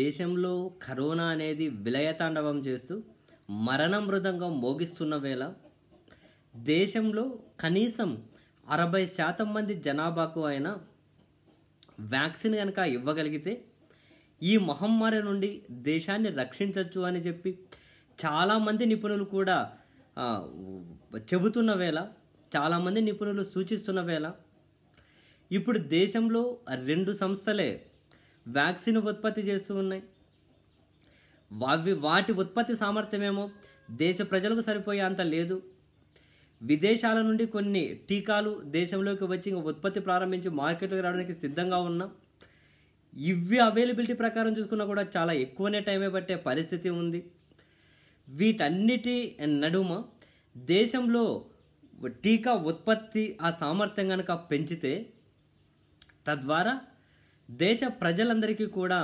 దేశంలో కరోనా అనేది విలయతాండవం చేస్తూ మరణ మృదంగా మోగిస్తున్న వేళ దేశంలో కనీసం అరవై శాతం మంది జనాభాకు అయినా వ్యాక్సిన్ కనుక ఇవ్వగలిగితే ఈ మహమ్మారి నుండి దేశాన్ని రక్షించవచ్చు అని చెప్పి చాలామంది నిపుణులు కూడా చెబుతున్న వేళ చాలామంది నిపుణులు సూచిస్తున్న వేళ ఇప్పుడు దేశంలో రెండు సంస్థలే వ్యాక్సిన్ ఉత్పత్తి చేస్తూ ఉన్నాయి అవి వాటి ఉత్పత్తి సామర్థ్యమేమో దేశ ప్రజలకు సరిపోయే అంత లేదు విదేశాల నుండి కొన్ని టీకాలు దేశంలోకి వచ్చి ఉత్పత్తి ప్రారంభించి మార్కెట్కి రావడానికి సిద్ధంగా ఉన్నాం ఇవి అవైలబిలిటీ ప్రకారం చూసుకున్నా కూడా చాలా ఎక్కువనే టైమే పట్టే పరిస్థితి ఉంది వీటన్నిటి నడుమ దేశంలో టీకా ఉత్పత్తి ఆ సామర్థ్యం కనుక పెంచితే తద్వారా దేశ ప్రజలందరికీ కూడా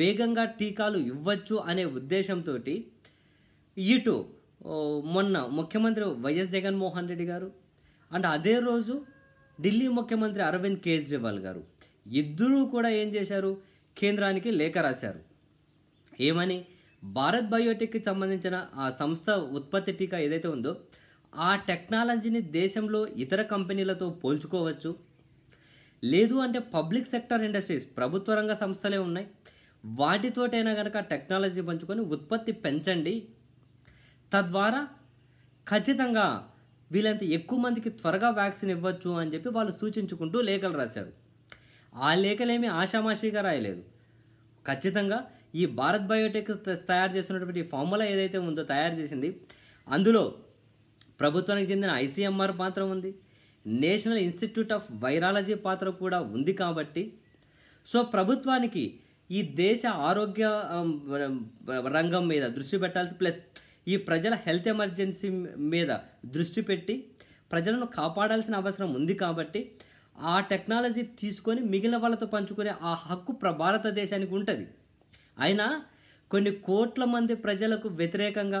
వేగంగా టీకాలు ఇవ్వచ్చు అనే ఉద్దేశంతో ఇటు మొన్న ముఖ్యమంత్రి వైఎస్ జగన్మోహన్ రెడ్డి గారు అండ్ అదే రోజు ఢిల్లీ ముఖ్యమంత్రి అరవింద్ కేజ్రీవాల్ గారు ఇద్దరూ కూడా ఏం చేశారు కేంద్రానికి లేఖ రాశారు ఏమని భారత్ బయోటెక్కి సంబంధించిన ఆ సంస్థ ఉత్పత్తి టీకా ఏదైతే ఉందో ఆ టెక్నాలజీని దేశంలో ఇతర కంపెనీలతో పోల్చుకోవచ్చు లేదు అంటే పబ్లిక్ సెక్టర్ ఇండస్ట్రీస్ ప్రభుత్వ రంగ సంస్థలే ఉన్నాయి వాటితోటైనా కనుక టెక్నాలజీ పంచుకొని ఉత్పత్తి పెంచండి తద్వారా ఖచ్చితంగా వీళ్ళంత ఎక్కువ మందికి త్వరగా వ్యాక్సిన్ ఇవ్వచ్చు అని చెప్పి వాళ్ళు సూచించుకుంటూ లేఖలు రాశారు ఆ లేఖలేమి ఆషామాషీగా రాయలేదు ఖచ్చితంగా ఈ భారత్ బయోటెక్ తయారు చేసినటువంటి ఫార్ములా ఏదైతే ఉందో తయారు చేసింది అందులో ప్రభుత్వానికి చెందిన ఐసీఎంఆర్ మాత్రం ఉంది నేషనల్ ఇన్స్టిట్యూట్ ఆఫ్ వైరాలజీ పాత్ర కూడా ఉంది కాబట్టి సో ప్రభుత్వానికి ఈ దేశ ఆరోగ్య రంగం మీద దృష్టి పెట్టాల్సి ప్లస్ ఈ ప్రజల హెల్త్ ఎమర్జెన్సీ మీద దృష్టి పెట్టి ప్రజలను కాపాడాల్సిన అవసరం ఉంది కాబట్టి ఆ టెక్నాలజీ తీసుకొని మిగిలిన వాళ్ళతో పంచుకునే ఆ హక్కు భారతదేశానికి ఉంటుంది అయినా కొన్ని కోట్ల మంది ప్రజలకు వ్యతిరేకంగా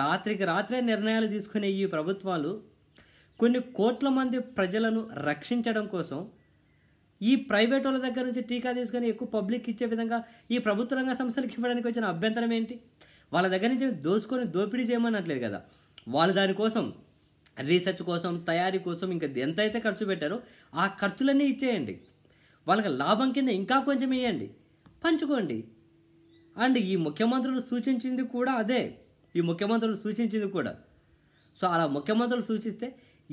రాత్రికి రాత్రే నిర్ణయాలు తీసుకునే ఈ ప్రభుత్వాలు కొన్ని కోట్ల మంది ప్రజలను రక్షించడం కోసం ఈ ప్రైవేట్ వాళ్ళ దగ్గర నుంచి టీకా తీసుకొని ఎక్కువ పబ్లిక్ ఇచ్చే విధంగా ఈ ప్రభుత్వ రంగ సంస్థలకు ఇవ్వడానికి వచ్చిన అభ్యంతరం ఏంటి వాళ్ళ దగ్గర నుంచి దోచుకొని దోపిడీ చేయమన్నట్లేదు కదా వాళ్ళు దానికోసం రీసెర్చ్ కోసం తయారీ కోసం ఇంకా ఎంతైతే ఖర్చు పెట్టారో ఆ ఖర్చులన్నీ ఇచ్చేయండి వాళ్ళకి లాభం కింద ఇంకా కొంచెం ఇవ్వండి పంచుకోండి అండ్ ఈ ముఖ్యమంత్రులు సూచించింది కూడా అదే ఈ ముఖ్యమంత్రులు సూచించింది కూడా సో అలా ముఖ్యమంత్రులు సూచిస్తే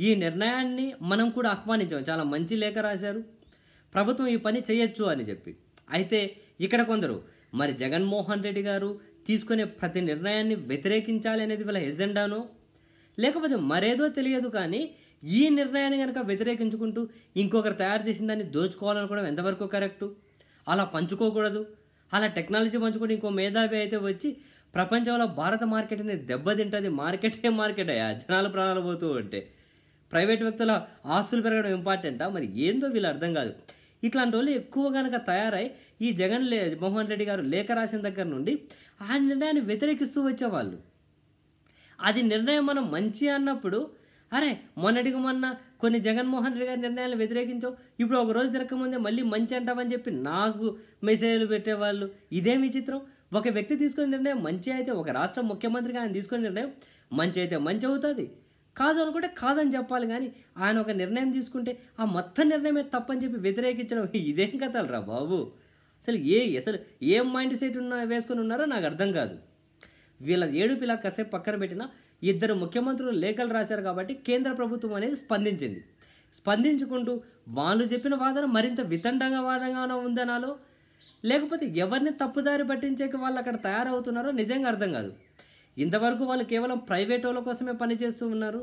ఈ నిర్ణయాన్ని మనం కూడా ఆహ్వానించాం చాలా మంచి లేఖ రాశారు ప్రభుత్వం ఈ పని చేయొచ్చు అని చెప్పి అయితే ఇక్కడ కొందరు మరి జగన్మోహన్ రెడ్డి గారు తీసుకునే ప్రతి నిర్ణయాన్ని వ్యతిరేకించాలి అనేది వీళ్ళ ఎజెండానో లేకపోతే మరేదో తెలియదు కానీ ఈ నిర్ణయాన్ని కనుక వ్యతిరేకించుకుంటూ ఇంకొకరు తయారు చేసిన దాన్ని దోచుకోవాలనుకోవడం ఎంతవరకు కరెక్టు అలా పంచుకోకూడదు అలా టెక్నాలజీ పంచుకుంటే ఇంకో మేధావి అయితే వచ్చి ప్రపంచంలో భారత మార్కెట్ అనేది దెబ్బతింటుంది మార్కెటే మార్కెట్ అయ్యా జనాలు ప్రాణాలు పోతూ ఉంటే ప్రైవేట్ వ్యక్తుల ఆస్తులు పెరగడం ఇంపార్టెంటా మరి ఏందో వీళ్ళు అర్థం కాదు ఇట్లాంటి వాళ్ళు ఎక్కువ కనుక తయారై ఈ జగన్ లే మోహన్ రెడ్డి గారు లేఖ రాసిన దగ్గర నుండి ఆ నిర్ణయాన్ని వ్యతిరేకిస్తూ వచ్చేవాళ్ళు అది నిర్ణయం మనం మంచి అన్నప్పుడు అరే మొన్నటికి మొన్న కొన్ని జగన్మోహన్ రెడ్డి గారి నిర్ణయాలను వ్యతిరేకించావు ఇప్పుడు ఒక రోజు తిరగకముందే మళ్ళీ మంచి అంటామని చెప్పి నాకు మెసేజ్లు పెట్టేవాళ్ళు ఇదే విచిత్రం ఒక వ్యక్తి తీసుకునే నిర్ణయం మంచి అయితే ఒక రాష్ట్ర ముఖ్యమంత్రిగా ఆయన తీసుకునే నిర్ణయం మంచి అయితే మంచి అవుతుంది కాదు అనుకుంటే కాదని చెప్పాలి కానీ ఆయన ఒక నిర్ణయం తీసుకుంటే ఆ మొత్తం నిర్ణయమే తప్పని చెప్పి వ్యతిరేకించడం ఇదేం కథలు రా బాబు అసలు ఏ అసలు ఏం మైండ్ సెట్ ఉన్న వేసుకుని ఉన్నారో నాకు అర్థం కాదు వీళ్ళ ఏడు పిల్ల కసేపు పక్కన పెట్టిన ఇద్దరు ముఖ్యమంత్రులు లేఖలు రాశారు కాబట్టి కేంద్ర ప్రభుత్వం అనేది స్పందించింది స్పందించుకుంటూ వాళ్ళు చెప్పిన వాదన మరింత వితండంగా వాదంగానో ఉందనాలో లేకపోతే ఎవరిని తప్పుదారి పట్టించేకి వాళ్ళు అక్కడ తయారవుతున్నారో నిజంగా అర్థం కాదు ఇంతవరకు వాళ్ళు కేవలం ప్రైవేట్ వాళ్ళ కోసమే పనిచేస్తూ ఉన్నారు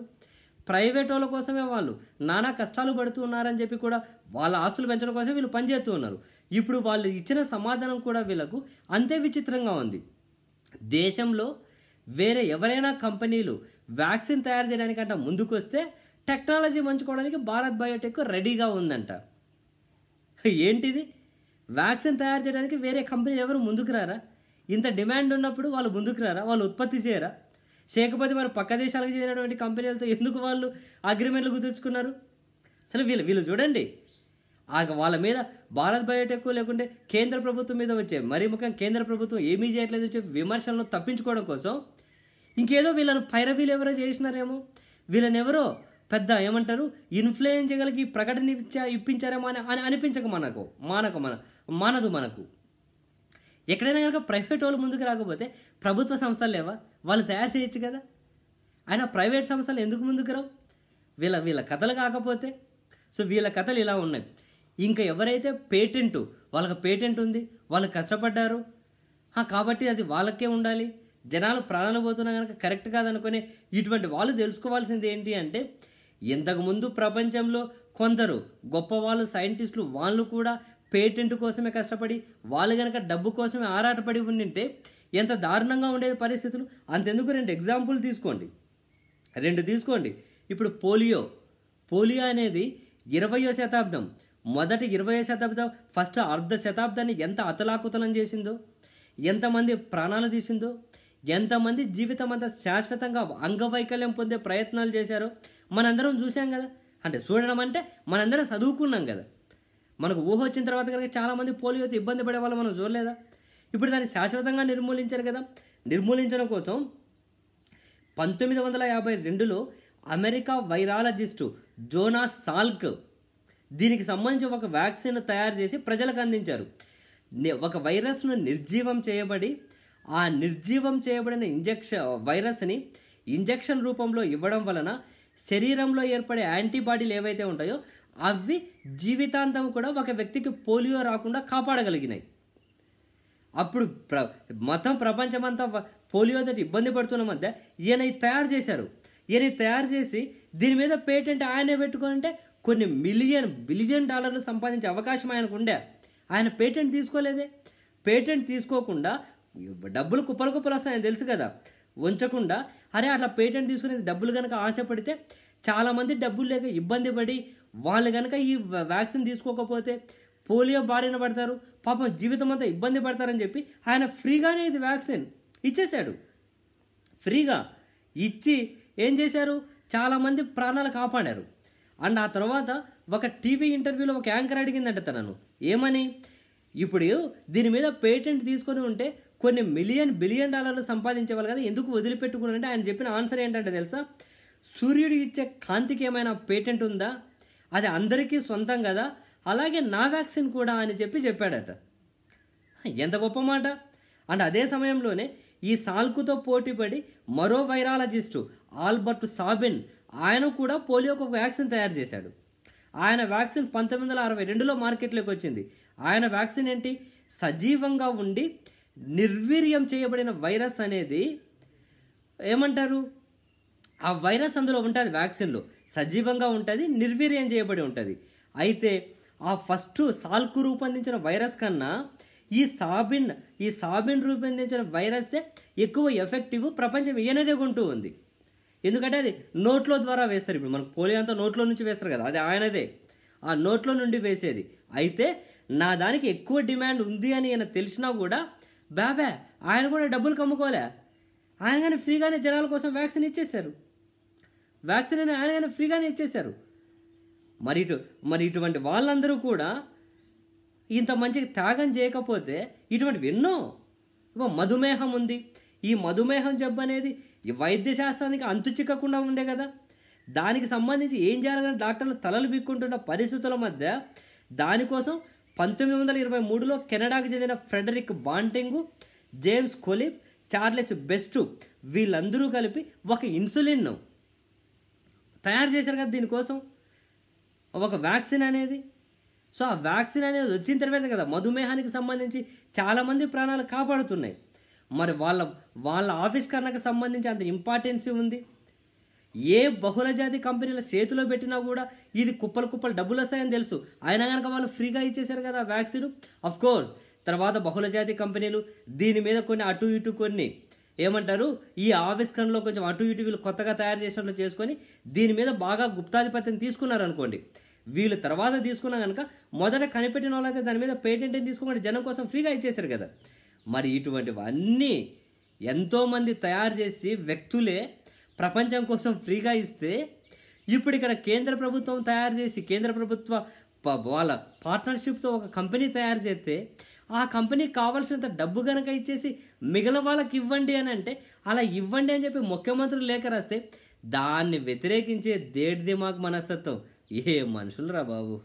ప్రైవేట్ వాళ్ళ కోసమే వాళ్ళు నానా కష్టాలు పడుతూ ఉన్నారని చెప్పి కూడా వాళ్ళ ఆస్తులు పెంచడం కోసం వీళ్ళు పనిచేస్తూ ఉన్నారు ఇప్పుడు వాళ్ళు ఇచ్చిన సమాధానం కూడా వీళ్ళకు అంతే విచిత్రంగా ఉంది దేశంలో వేరే ఎవరైనా కంపెనీలు వ్యాక్సిన్ తయారు చేయడానికంటే ముందుకు వస్తే టెక్నాలజీ మంచుకోవడానికి భారత్ బయోటెక్ రెడీగా ఉందంట ఏంటిది వ్యాక్సిన్ తయారు చేయడానికి వేరే కంపెనీలు ఎవరు ముందుకు రారా ఇంత డిమాండ్ ఉన్నప్పుడు వాళ్ళు ముందుకు రారా వాళ్ళు ఉత్పత్తి చేయరా చేయకపోతే మరి పక్క దేశాలకు చేరినటువంటి కంపెనీలతో ఎందుకు వాళ్ళు అగ్రిమెంట్లు కుదుర్చుకున్నారు అసలు వీళ్ళు వీళ్ళు చూడండి వాళ్ళ మీద భారత్ బయోటెక్ లేకుంటే కేంద్ర ప్రభుత్వం మీద వచ్చే మరీ ముఖ్యంగా కేంద్ర ప్రభుత్వం ఏమీ చేయట్లేదు చెప్పి విమర్శలను తప్పించుకోవడం కోసం ఇంకేదో వీళ్ళను పైరవీలు ఎవరో చేసినారేమో వీళ్ళని ఎవరో పెద్ద ఏమంటారు ఇన్ఫ్లుయెన్సర్లకి ప్రకటన ఇప్పించారేమో అని అనిపించక మనకు మానకు మన మానదు మనకు ఎక్కడైనా కనుక ప్రైవేట్ వాళ్ళు ముందుకు రాకపోతే ప్రభుత్వ సంస్థలు లేవా వాళ్ళు తయారు చేయొచ్చు కదా అయినా ప్రైవేట్ సంస్థలు ఎందుకు ముందుకు రావు వీళ్ళ వీళ్ళ కథలు కాకపోతే సో వీళ్ళ కథలు ఇలా ఉన్నాయి ఇంకా ఎవరైతే పేటెంట్ వాళ్ళకి పేటెంట్ ఉంది వాళ్ళు కష్టపడ్డారు కాబట్టి అది వాళ్ళకే ఉండాలి జనాలు ప్రాణాలు పోతున్నా కనుక కరెక్ట్ కాదనుకునే ఇటువంటి వాళ్ళు తెలుసుకోవాల్సింది ఏంటి అంటే ఇంతకుముందు ప్రపంచంలో కొందరు గొప్ప వాళ్ళు సైంటిస్టులు వాళ్ళు కూడా పేటెంట్ కోసమే కష్టపడి వాళ్ళు కనుక డబ్బు కోసమే ఆరాటపడి ఉండింటే ఎంత దారుణంగా ఉండేది పరిస్థితులు అంతెందుకు రెండు ఎగ్జాంపుల్ తీసుకోండి రెండు తీసుకోండి ఇప్పుడు పోలియో పోలియో అనేది ఇరవయో శతాబ్దం మొదటి ఇరవయో శతాబ్దం ఫస్ట్ అర్ధ శతాబ్దాన్ని ఎంత అతలాకుతలం చేసిందో ఎంతమంది ప్రాణాలు తీసిందో ఎంతమంది జీవితం అంతా శాశ్వతంగా అంగవైకల్యం పొందే ప్రయత్నాలు చేశారో మనందరం చూసాం కదా అంటే చూడడం అంటే మనందరం చదువుకున్నాం కదా మనకు ఊహ వచ్చిన తర్వాత కనుక చాలామంది పోలియోతో ఇబ్బంది పడే వాళ్ళు మనం చూడలేదా ఇప్పుడు దాన్ని శాశ్వతంగా నిర్మూలించారు కదా నిర్మూలించడం కోసం పంతొమ్మిది వందల యాభై రెండులో అమెరికా వైరాలజిస్టు జోనా సాల్క్ దీనికి సంబంధించి ఒక వ్యాక్సిన్ తయారు చేసి ప్రజలకు అందించారు ఒక వైరస్ను నిర్జీవం చేయబడి ఆ నిర్జీవం చేయబడిన ఇంజెక్షన్ వైరస్ని ఇంజెక్షన్ రూపంలో ఇవ్వడం వలన శరీరంలో ఏర్పడే యాంటీబాడీలు ఏవైతే ఉంటాయో అవి జీవితాంతం కూడా ఒక వ్యక్తికి పోలియో రాకుండా కాపాడగలిగినాయి అప్పుడు ప్ర మొత్తం ప్రపంచమంతా పోలియోతో ఇబ్బంది పడుతున్న మధ్య ఈయన తయారు చేశారు ఈయన తయారు చేసి దీని మీద పేటెంట్ ఆయనే పెట్టుకుంటే కొన్ని మిలియన్ బిలియన్ డాలర్లు సంపాదించే అవకాశం ఆయనకు ఉండే ఆయన పేటెంట్ తీసుకోలేదే పేటెంట్ తీసుకోకుండా డబ్బులు కుప్పలు కుప్పలు వస్తాయని తెలుసు కదా ఉంచకుండా అరే అట్లా పేటెంట్ తీసుకునేది డబ్బులు కనుక ఆశపడితే చాలామంది డబ్బులు లేక ఇబ్బంది పడి వాళ్ళు కనుక ఈ వ్యాక్సిన్ తీసుకోకపోతే పోలియో బారిన పడతారు పాపం జీవితం అంతా ఇబ్బంది పడతారని చెప్పి ఆయన ఫ్రీగానే ఇది వ్యాక్సిన్ ఇచ్చేశాడు ఫ్రీగా ఇచ్చి ఏం చేశారు చాలామంది ప్రాణాలు కాపాడారు అండ్ ఆ తర్వాత ఒక టీవీ ఇంటర్వ్యూలో ఒక యాంకర్ అడిగిందంట తనను ఏమని ఇప్పుడు దీని మీద పేటెంట్ తీసుకొని ఉంటే కొన్ని మిలియన్ బిలియన్ డాలర్లు సంపాదించేవాళ్ళు కదా ఎందుకు వదిలిపెట్టుకున్నారంటే ఆయన చెప్పిన ఆన్సర్ ఏంటంటే తెలుసా సూర్యుడు ఇచ్చే కాంతికి ఏమైనా పేటెంట్ ఉందా అది అందరికీ సొంతం కదా అలాగే నా వ్యాక్సిన్ కూడా అని చెప్పి చెప్పాడట ఎంత గొప్ప మాట అండ్ అదే సమయంలోనే ఈ సాల్కుతో పోటీపడి మరో వైరాలజిస్టు ఆల్బర్ట్ సాబిన్ ఆయన కూడా పోలియోకు ఒక వ్యాక్సిన్ తయారు చేశాడు ఆయన వ్యాక్సిన్ పంతొమ్మిది వందల అరవై రెండులో మార్కెట్లోకి వచ్చింది ఆయన వ్యాక్సిన్ ఏంటి సజీవంగా ఉండి నిర్వీర్యం చేయబడిన వైరస్ అనేది ఏమంటారు ఆ వైరస్ అందులో ఉంటుంది వ్యాక్సిన్లో సజీవంగా ఉంటుంది నిర్వీర్యం చేయబడి ఉంటుంది అయితే ఆ ఫస్ట్ సాల్కు రూపొందించిన వైరస్ కన్నా ఈ సాబిన్ ఈ సాబిన్ రూపొందించిన వైరస్సే ఎక్కువ ఎఫెక్టివ్ ప్రపంచం ఏనేదే కొంటూ ఉంది ఎందుకంటే అది నోట్లో ద్వారా వేస్తారు ఇప్పుడు మనకు పోలియో అంతా నోట్లో నుంచి వేస్తారు కదా అది ఆయనదే ఆ నోట్లో నుండి వేసేది అయితే నా దానికి ఎక్కువ డిమాండ్ ఉంది అని ఆయన తెలిసినా కూడా బాబా ఆయన కూడా డబ్బులు కమ్ముకోలే ఆయన కానీ ఫ్రీగానే జనాల కోసం వ్యాక్సిన్ ఇచ్చేశారు వ్యాక్సిన్ అని ఆయన ఫ్రీగానే ఇచ్చేశారు మరి ఇటు మరి ఇటువంటి వాళ్ళందరూ కూడా ఇంత మంచి త్యాగం చేయకపోతే ఇటువంటివి ఎన్నో మధుమేహం ఉంది ఈ మధుమేహం జబ్బు అనేది వైద్య శాస్త్రానికి అంతు చిక్కకుండా ఉండే కదా దానికి సంబంధించి ఏం చేయాలని డాక్టర్లు తలలు బిక్కుంటున్న పరిస్థితుల మధ్య దానికోసం పంతొమ్మిది వందల ఇరవై మూడులో కెనడాకు చెందిన Frederick Banting James Collip Charles Best వీళ్ళందరూ కలిపి ఒక ఇన్సులిన్ తయారు చేశారు కదా దీనికోసం ఒక వ్యాక్సిన్ అనేది సో ఆ వ్యాక్సిన్ అనేది వచ్చిన తర్వాత కదా మధుమేహానికి సంబంధించి చాలామంది ప్రాణాలు కాపాడుతున్నాయి మరి వాళ్ళ వాళ్ళ ఆవిష్కరణకు సంబంధించి అంత ఇంపార్టెన్స్ ఉంది ఏ బహుళజాతి కంపెనీల చేతిలో పెట్టినా కూడా ఇది కుప్పలు కుప్పలు డబ్బులు వస్తాయని తెలుసు అయినా కనుక వాళ్ళు ఫ్రీగా ఇచ్చేశారు కదా వ్యాక్సిన్ అఫ్ కోర్స్ తర్వాత బహుళజాతి కంపెనీలు దీని మీద కొన్ని అటు ఇటు కొన్ని ఏమంటారు ఈ ఆవిష్కరణలో కొంచెం అటు ఇటు వీళ్ళు కొత్తగా తయారు చేసినట్లు చేసుకొని దీని మీద బాగా గుప్తాధిపత్యం తీసుకున్నారనుకోండి వీళ్ళు తర్వాత తీసుకున్నా కనుక మొదట కనిపెట్టిన వాళ్ళైతే దాని మీద పేటెంట్ తీసుకోకుండా జనం కోసం ఫ్రీగా ఇచ్చేశారు కదా మరి ఇటువంటివన్నీ ఎంతోమంది తయారు చేసి వ్యక్తులే ప్రపంచం కోసం ఫ్రీగా ఇస్తే ఇప్పుడు ఇక్కడ కేంద్ర ప్రభుత్వం తయారు చేసి కేంద్ర ప్రభుత్వ వాళ్ళ పార్ట్నర్షిప్తో ఒక కంపెనీ తయారు చేస్తే ఆ కంపెనీకి కావాల్సినంత డబ్బు కనుక ఇచ్చేసి మిగిలిన వాళ్ళకి ఇవ్వండి అని అంటే అలా ఇవ్వండి అని చెప్పి ముఖ్యమంత్రులు లేఖ రాస్తే దాన్ని వ్యతిరేకించే దేడిది దిమాగ్ మనస్తత్వం ఏ మనుషులు రా బాబు